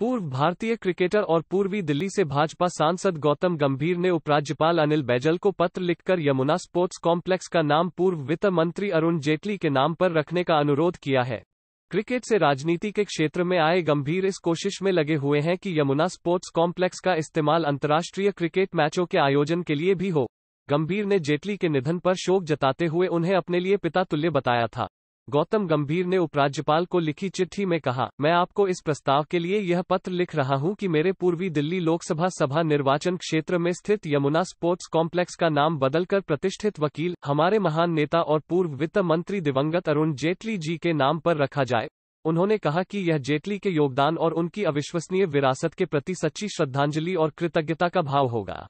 पूर्व भारतीय क्रिकेटर और पूर्वी दिल्ली से भाजपा सांसद गौतम गंभीर ने उपराज्यपाल अनिल बैजल को पत्र लिखकर यमुना स्पोर्ट्स कॉम्प्लेक्स का नाम पूर्व वित्त मंत्री अरुण जेटली के नाम पर रखने का अनुरोध किया है क्रिकेट से राजनीति के क्षेत्र में आए गंभीर इस कोशिश में लगे हुए हैं कि यमुना स्पोर्ट्स कॉम्प्लेक्स का इस्तेमाल अंतर्राष्ट्रीय क्रिकेट मैचों के आयोजन के लिए भी हो गंभीर ने जेटली के निधन पर शोक जताते हुए उन्हें अपने लिए पिता तुल्य बताया था गौतम गंभीर ने उपराज्यपाल को लिखी चिट्ठी में कहा मैं आपको इस प्रस्ताव के लिए यह पत्र लिख रहा हूं कि मेरे पूर्वी दिल्ली लोकसभा सभा निर्वाचन क्षेत्र में स्थित यमुना स्पोर्ट्स कॉम्प्लेक्स का नाम बदलकर प्रतिष्ठित वकील हमारे महान नेता और पूर्व वित्त मंत्री दिवंगत अरुण जेटली जी के नाम पर रखा जाए उन्होंने कहा कि यह जेटली के योगदान और उनकी अविश्वसनीय विरासत के प्रति सच्ची श्रद्धांजलि और कृतज्ञता का भाव होगा